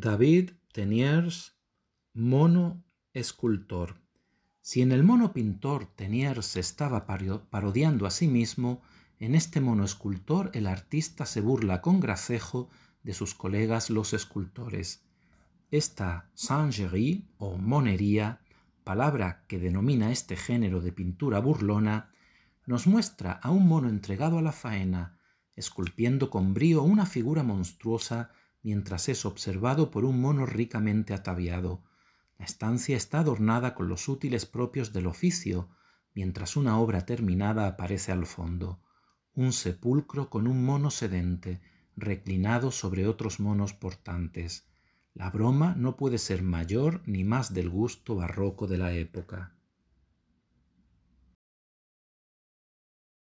David Teniers, mono escultor. Si en el mono pintor Teniers se estaba parodiando a sí mismo, en este mono escultor el artista se burla con gracejo de sus colegas los escultores. Esta singerie o monería, palabra que denomina este género de pintura burlona, nos muestra a un mono entregado a la faena, esculpiendo con brío una figura monstruosa mientras es observado por un mono ricamente ataviado. La estancia está adornada con los útiles propios del oficio, mientras una obra terminada aparece al fondo, un sepulcro con un mono sedente, reclinado sobre otros monos portantes. La broma no puede ser mayor ni más del gusto barroco de la época.